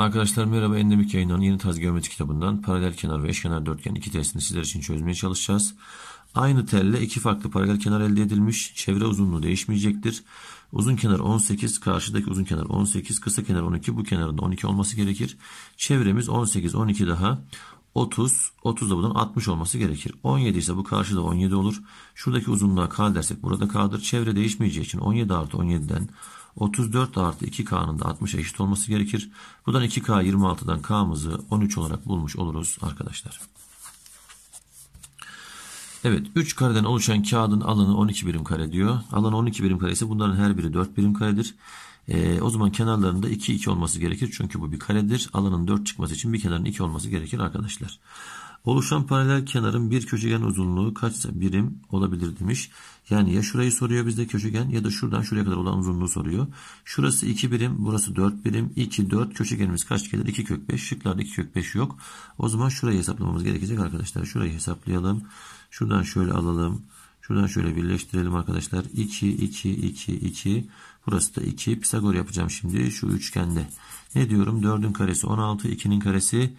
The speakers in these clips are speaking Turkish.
Arkadaşlar merhaba Endemik Yayınları'nın yeni tarz geometri kitabından paralel kenar ve eşkenar dörtgen iki testini sizler için çözmeye çalışacağız. Aynı telle iki farklı paralel kenar elde edilmiş. Çevre uzunluğu değişmeyecektir. Uzun kenar 18, karşıdaki uzun kenar 18, kısa kenar 12, bu kenarın da 12 olması gerekir. Çevremiz 18, 12 daha 30, 30 da bunun 60 olması gerekir. 17 ise bu karşıda 17 olur. Şuradaki uzunluğa k dersek burada k'dır. Çevre değişmeyeceği için 17 artı 17'den 34 artı 2K'nın da 60'a eşit olması gerekir. Buradan 2K 26'dan K'mızı 13 olarak bulmuş oluruz arkadaşlar. Evet 3 kareden oluşan kağıdın alanı 12 birim kare diyor. Alanı 12 birim kare ise bunların her biri 4 birim karedir. Ee, o zaman kenarlarında 2 2 olması gerekir. Çünkü bu bir karedir. Alanın 4 çıkması için bir kenarın 2 olması gerekir arkadaşlar. Oluşan paralel kenarın bir köşegen uzunluğu kaçsa birim olabilir demiş. Yani ya şurayı soruyor bizde köşegen ya da şuradan şuraya kadar olan uzunluğu soruyor. Şurası 2 birim, burası 4 birim. 2, 4 köşegenimiz kaç gelir? 2 kök 5. Şıklarda 2 kök 5 yok. O zaman şurayı hesaplamamız gerekecek arkadaşlar. Şurayı hesaplayalım. Şuradan şöyle alalım. Şuradan şöyle birleştirelim arkadaşlar. 2, 2, 2, 2. Burası da 2. Pisagor yapacağım şimdi şu üçgende. Ne diyorum? 4'ün karesi 16, 2'nin karesi 16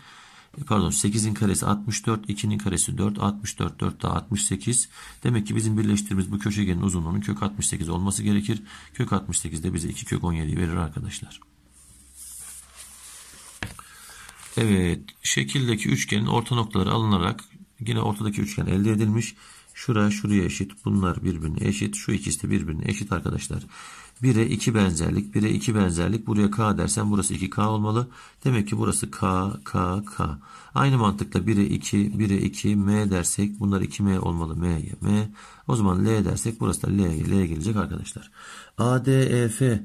pardon 8'in karesi 64, 2'nin karesi 4, 64, 4 daha 68. Demek ki bizim birleştirdiğimiz bu köşegenin uzunluğunun kök 68 olması gerekir. Kök 68 de bize 2 kök 17'yi verir arkadaşlar. Evet, şekildeki üçgenin orta noktaları alınarak yine ortadaki üçgen elde edilmiş. Şura şuraya eşit. Bunlar birbirine eşit. Şu ikisi de birbirine eşit arkadaşlar. 1'e 2 benzerlik. 1'e 2 benzerlik. Buraya K dersen burası 2K olmalı. Demek ki burası K, K, K. Aynı mantıkla 1'e 2, 1'e 2, M dersek bunlar 2M olmalı. M M. O zaman L dersek burası da L'ye L gelecek arkadaşlar. A D e, F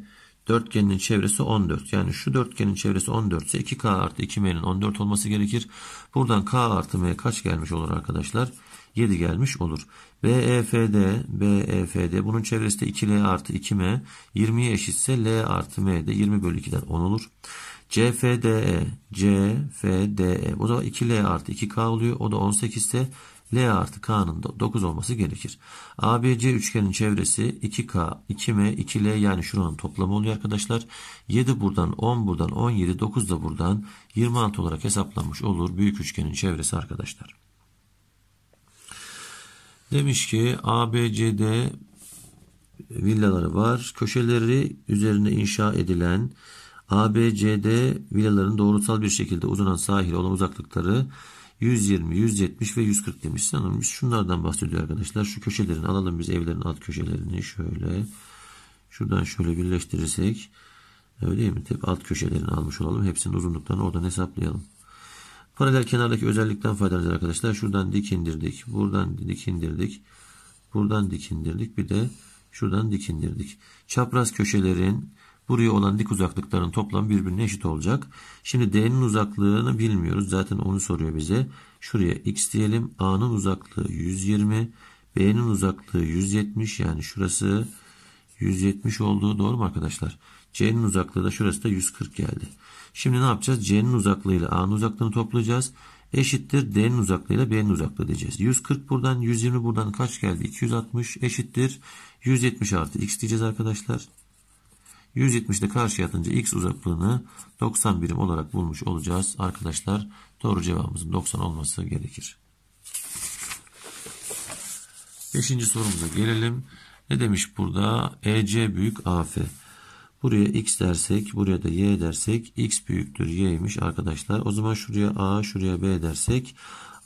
Dörtgenin çevresi 14. Yani şu dörtgenin çevresi 14 ise 2K artı 2M'nin 14 olması gerekir. Buradan K artı M kaç gelmiş olur arkadaşlar? 7 gelmiş olur. BEFD, BEFD bunun çevresi de 2L artı 2M. 20'ye eşitse L artı M de 20 bölü 2'den 10 olur. CFDE, CFDE. O da 2L artı 2K oluyor. O da 18 ise L artı K'nın da 9 olması gerekir. ABC üçgenin çevresi 2K, 2M, 2L yani şuranın toplamı oluyor arkadaşlar. 7 buradan, 10 buradan, 17, 9 da buradan 26 olarak hesaplanmış olur büyük üçgenin çevresi arkadaşlar. Demiş ki ABCD villaları var. Köşeleri üzerine inşa edilen ABCD villaların doğrusal bir şekilde uzanan sahile olan uzaklıkları 120, 170 ve 140 demiş. Sanırım şunlardan bahsediyor arkadaşlar. Şu köşelerini alalım biz evlerin alt köşelerini şöyle. Şuradan şöyle birleştirirsek. Öyle değil mi? Tabi alt köşelerini almış olalım. Hepsinin uzunluklarını oradan hesaplayalım. Paralel kenardaki özellikten faydalanacağız arkadaşlar. Şuradan dik indirdik. Buradan dik indirdik. Buradan dik indirdik. Bir de şuradan dik indirdik. Çapraz köşelerin Buraya olan dik uzaklıkların toplamı birbirine eşit olacak. Şimdi D'nin uzaklığını bilmiyoruz. Zaten onu soruyor bize. Şuraya X diyelim. A'nın uzaklığı 120. B'nin uzaklığı 170. Yani şurası 170 olduğu doğru mu arkadaşlar? C'nin uzaklığı da şurası da 140 geldi. Şimdi ne yapacağız? C'nin uzaklığıyla A'nın uzaklığını toplayacağız. Eşittir D'nin uzaklığıyla B'nin uzaklığı diyeceğiz. 140 buradan 120 buradan kaç geldi? 260 eşittir 170 artı X diyeceğiz arkadaşlar. 170 ile karşıya atınca x uzaklığını 90 birim olarak bulmuş olacağız. Arkadaşlar doğru cevabımızın 90 olması gerekir. Beşinci sorumuza gelelim. Ne demiş burada? EC büyük AF. Buraya x dersek, buraya da y dersek x büyüktür y'ymiş arkadaşlar. O zaman şuraya a, şuraya b dersek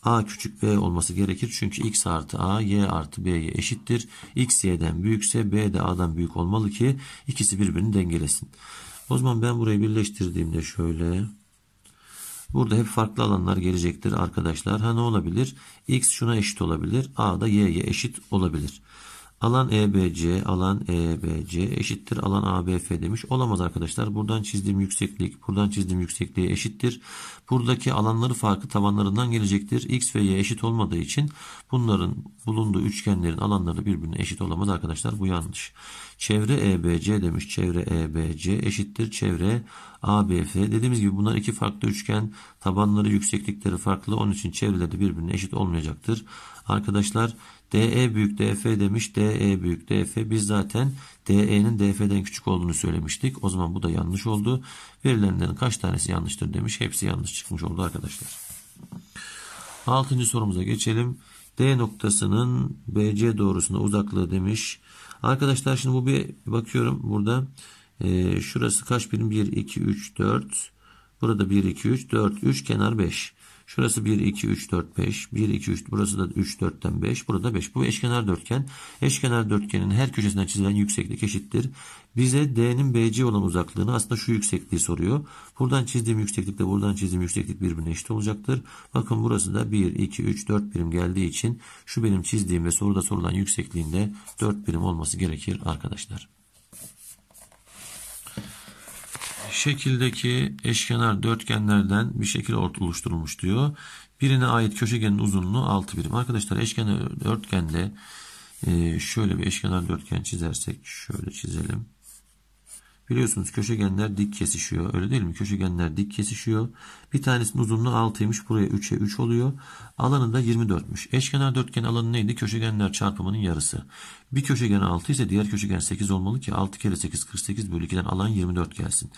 a küçük b olması gerekir. Çünkü x artı a y artı b'ye eşittir. x y'den büyükse b de a'dan büyük olmalı ki ikisi birbirini dengelesin. O zaman ben burayı birleştirdiğimde şöyle Burada hep farklı alanlar gelecektir arkadaşlar. Ha ne olabilir? X şuna eşit olabilir. A da Y'ye eşit olabilir. Alan EBC, alan EBC eşittir alan ABF demiş. Olamaz arkadaşlar. Buradan çizdiğim yükseklik, buradan çizdiğim yüksekliğe eşittir. Buradaki alanları farkı tabanlarından gelecektir. X ve Y eşit olmadığı için bunların bulunduğu üçgenlerin alanları birbirine eşit olamaz arkadaşlar. Bu yanlış. Çevre EBC demiş. Çevre EBC eşittir çevre ABF. Dediğimiz gibi bunlar iki farklı üçgen. Tabanları, yükseklikleri farklı. Onun için çevreleri birbirine eşit olmayacaktır. Arkadaşlar DE büyük DF demiş. DE büyük DF. Biz zaten DE'nin DF'den küçük olduğunu söylemiştik. O zaman bu da yanlış oldu. Verilerinden kaç tanesi yanlıştır demiş. Hepsi yanlış çıkmış oldu arkadaşlar. Altıncı sorumuza geçelim. D noktasının BC doğrusuna uzaklığı demiş. Arkadaşlar şimdi bu bir bakıyorum burada. E, şurası kaç birim? 1, 2, 3, 4. Burada 1, 2, 3, 4. 3 kenar 5. Şurası 1, 2, 3, 4, 5. 1, 2, 3. Burası da 3, 4'ten 5. Burada 5. Bu eşkenar dörtgen. Eşkenar dörtgenin her köşesinden çizilen yükseklik eşittir. Bize D'nin BC olan uzaklığını aslında şu yüksekliği soruyor. Buradan çizdiğim yükseklikle buradan çizdiğim yükseklik birbirine eşit olacaktır. Bakın burası da 1, 2, 3, 4 birim geldiği için şu benim çizdiğim ve soruda sorulan yüksekliğinde 4 birim olması gerekir arkadaşlar. şekildeki eşkenar dörtgenlerden bir şekil oluşturulmuş diyor. Birine ait köşegenin uzunluğu 6 birim. Arkadaşlar eşkenar dörtgende e, şöyle bir eşkenar dörtgen çizersek şöyle çizelim. Biliyorsunuz köşegenler dik kesişiyor. Öyle değil mi? Köşegenler dik kesişiyor. Bir tanesinin uzunluğu 6'ymış. Buraya 3'e 3 oluyor. Alanı da 24'müş. Eşkenar dörtgen alanı neydi? Köşegenler çarpımının yarısı. Bir köşegen 6 ise diğer köşegen 8 olmalı ki 6 kere 8 48 bölü 2'den alan 24 gelsin.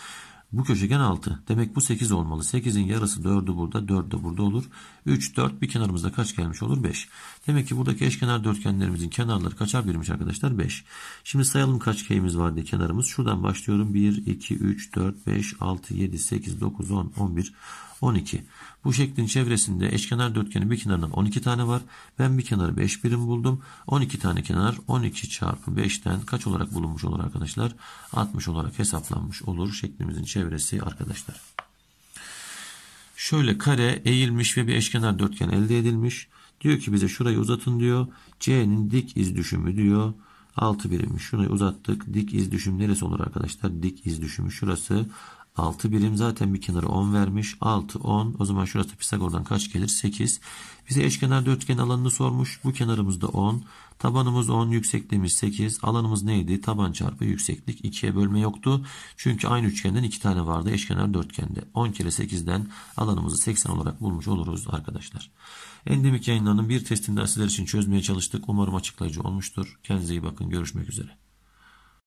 Bu köşegen 6. Demek bu 8 olmalı. 8'in yarısı 4'ü burada. 4 de burada olur. 3, 4 bir kenarımızda kaç gelmiş olur? 5. Demek ki buradaki eşkenar dörtgenlerimizin kenarları kaçar birmiş arkadaşlar? 5. Şimdi sayalım kaç k'imiz var diye kenarımız. Şuradan başlıyorum. 1, 2, 3, 4, 5, 6, 7, 8, 9, 10, 11, 12. Bu şeklin çevresinde eşkenar dörtgenin bir kenarından 12 tane var. Ben bir kenarı 5 birim buldum. 12 tane kenar 12 çarpı 5'ten kaç olarak bulunmuş olur arkadaşlar? 60 olarak hesaplanmış olur şeklimizin çevresi arkadaşlar. Şöyle kare eğilmiş ve bir eşkenar dörtgen elde edilmiş. Diyor ki bize şurayı uzatın diyor. C'nin dik iz düşümü diyor. 6 birim. Şunu uzattık. Dik iz düşüm neresi olur arkadaşlar? Dik iz düşümü şurası. 6 birim. Zaten bir kenarı 10 vermiş. 6, 10. O zaman şurası Pisagor'dan kaç gelir? 8. Bize eşkenar dörtgen alanını sormuş. Bu kenarımız da 10. Tabanımız 10, yüksekliğimiz 8. Alanımız neydi? Taban çarpı yükseklik. 2'ye bölme yoktu. Çünkü aynı üçgenden 2 tane vardı eşkenar dörtgende. 10 kere 8'den alanımızı 80 olarak bulmuş oluruz arkadaşlar. Endemik yayınlarının bir testinden sizler için çözmeye çalıştık. Umarım açıklayıcı olmuştur. Kendinize iyi bakın. Görüşmek üzere.